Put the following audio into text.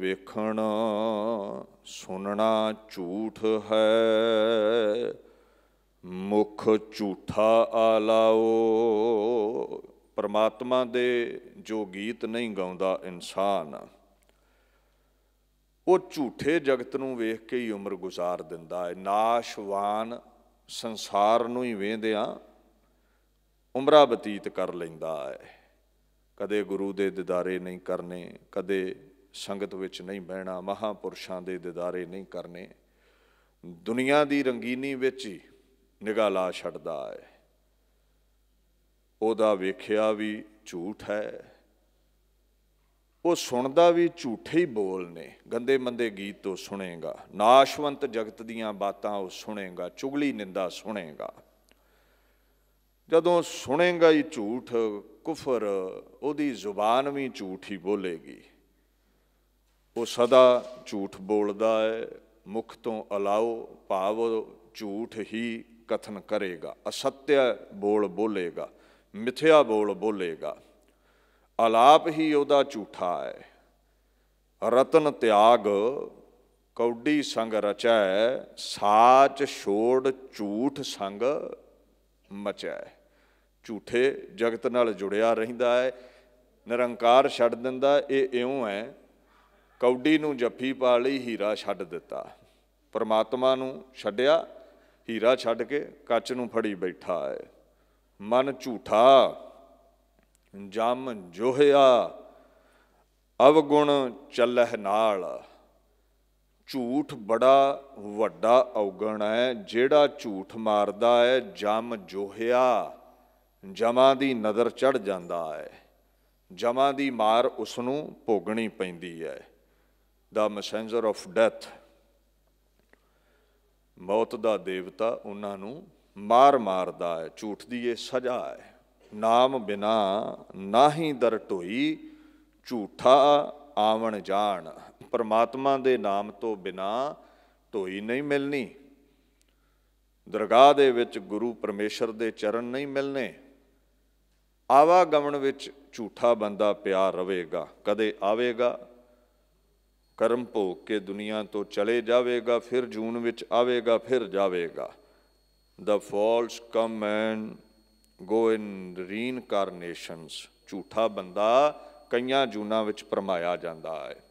ਵੇਖਣਾ ਸੁਣਨਾ ਝੂਠ ਹੈ ਮੁਖ ਝੂਠਾ ਆਲਾਓ ਪਰਮਾਤਮਾ ਦੇ ਜੋ ਗੀਤ ਨਹੀਂ ਗਾਉਂਦਾ ਇਨਸਾਨ ਉਹ ਝੂਠੇ ਜਗਤ ਨੂੰ ਵੇਖ ਕੇ ਹੀ ਉਮਰ ਗੁਜ਼ਾਰ ਦਿੰਦਾ ਹੈ ਨਾਸ਼ਵਾਨ ਸੰਸਾਰ ਨੂੰ ਹੀ ਵੇਂਦਿਆਂ ਉਮਰਾ ਬਤੀਤ ਕਰ ਲੈਂਦਾ ਹੈ ਕਦੇ ਗੁਰੂ ਦੇ ਦਿਦਾਰੇ ਨਹੀਂ ਕਰਨੇ ਕਦੇ ਸੰਗਤ ਵਿੱਚ ਨਹੀਂ ਬਹਿਣਾ ਮਹਾਪੁਰਸ਼ਾਂ ਦੇ ਦਿਦਾਰੇ ਨਹੀਂ ਕਰਨੇ ਦੁਨੀਆ ਦੀ ਰੰਗੀਨੀ ਵਿੱਚ ਹੀ ਨਿਗਾਹ ਲਾ ਛੱਡਦਾ ਹੈ ਉਹਦਾ ਵੇਖਿਆ ਵੀ ਝੂਠ ਹੈ ਉਹ ਸੁਣਦਾ ਵੀ ਝੂਠੇ ਹੀ ਬੋਲ ਨੇ ਗੰਦੇ ਮੰਦੇ ਗੀਤ ਤੋਂ ਸੁਣੇਗਾ ਨਾਸ਼ਵੰਤ ਜਗਤ ਦੀਆਂ ਬਾਤਾਂ ਉਹ ਸੁਣੇਗਾ ਚੁਗਲੀ ਨਿੰਦਾ ਸੁਣੇਗਾ ਜਦੋਂ ਸੁਣੇਗਾ ਹੀ ਝੂਠ ਕੁਫਰ ਉਹਦੀ ਜ਼ੁਬਾਨ ਵੀ ਝੂਠ ਹੀ ਬੋਲੇਗੀ ਉਹ ਸਦਾ ਝੂਠ ਬੋਲਦਾ ਹੈ ਮੁਖ ਤੋਂ ਅਲਾਓ ਭਾਵ ਝੂਠ ਹੀ ਕਥਨ ਕਰੇਗਾ ਅਸਤਿਆ ਬੋਲ ਬੋਲੇਗਾ ਮਿਥਿਆ ਬੋਲ ਬੋਲੇਗਾ ਅਲਾਪ ਹੀ ਉਹਦਾ ਝੂਠਾ ਹੈ ਰਤਨ ਤਿਆਗ ਕੌਡੀ ਸੰਗ ਰਚੈ ਸਾਚ ਛੋੜ ਝੂਠ ਸੰਗ ਮਚੈ ਝੂਠੇ ਜਗਤ ਨਾਲ ਜੁੜਿਆ ਰਹਿੰਦਾ ਹੈ ਨਿਰੰਕਾਰ ਛੱਡ ਦਿੰਦਾ ਇਹ ਇਉਂ ਹੈ ਕੌਡੀ ਨੂੰ ਜੱਫੀ ਪਾ ਲਈ ਹੀਰਾ ਛੱਡ ਦਿੱਤਾ ਪਰਮਾਤਮਾ ਨੂੰ ਛੱਡਿਆ ਹੀਰਾ ਛੱਡ ਕੇ ਕੱਚ ਨੂੰ ਫੜੀ ਬੈਠਾ ਹੈ ਮਨ ਝੂਠਾ ਜਮ ਜੋਹਿਆ ਅਵਗੁਣ ਚੱਲਹਿ ਨਾਲ ਝੂਠ ਬੜਾ ਵੱਡਾ ਔਗਣ ਹੈ ਜਿਹੜਾ ਝੂਠ ਮਾਰਦਾ ਹੈ ਜਮ ਜੋਹਿਆ ਜਮਾਂ ਦੀ ਨਜ਼ਰ ਚੜ ਜਾਂਦਾ ਹੈ ਜਮਾਂ ਦੀ ਮਾਰ ਉਸ ਨੂੰ ਭੋਗਣੀ ਪੈਂਦੀ ਹੈ ਦਾ ਮੈਸੇਂਜਰ ਆਫ ਡੈਥ ਮੌਤ ਦਾ ਦੇਵਤਾ ਉਹਨਾਂ ਨੂੰ ਮਾਰ ਮਾਰਦਾ ਹੈ ਝੂਠ ਦੀ ਇਹ ਸਜ਼ਾ ਹੈ ਨਾਮ ਬਿਨਾ ਨਾਹੀ ਦਰ ਢੋਈ ਝੂਠਾ ਆਵਣ ਜਾਣ ਪਰਮਾਤਮਾ ਦੇ ਨਾਮ ਤੋਂ ਬਿਨਾ ਢੋਈ ਨਹੀਂ ਮਿਲਣੀ ਦਰਗਾਹ ਦੇ ਵਿੱਚ ਗੁਰੂ ਪਰਮੇਸ਼ਰ ਦੇ ਚਰਨ ਨਹੀਂ ਮਿਲਨੇ ਆਵਾ ਗਮਣ ਵਿੱਚ ਝੂਠਾ ਬੰਦਾ ਪਿਆ ਰਵੇਗਾ ਕਦੇ ਆਵੇਗਾ ਕਰਮ ਭੋਗ ਕੇ ਦੁਨੀਆ ਤੋਂ ਚਲੇ ਜਾਵੇਗਾ ਫਿਰ ਜੂਨ ਵਿੱਚ ਆਵੇਗਾ ਫਿਰ ਜਾਵੇਗਾ ਦ ਫਾਲਸ ਕਮ ਐਂਡ ਗੋ ਇਨ ਰੀਨਕਾਰਨੇਸ਼ਨਸ ਝੂਠਾ ਬੰਦਾ ਕਈਆਂ ਜੂਨਾਂ ਵਿੱਚ ਪਰਮਾਇਆ ਜਾਂਦਾ ਹੈ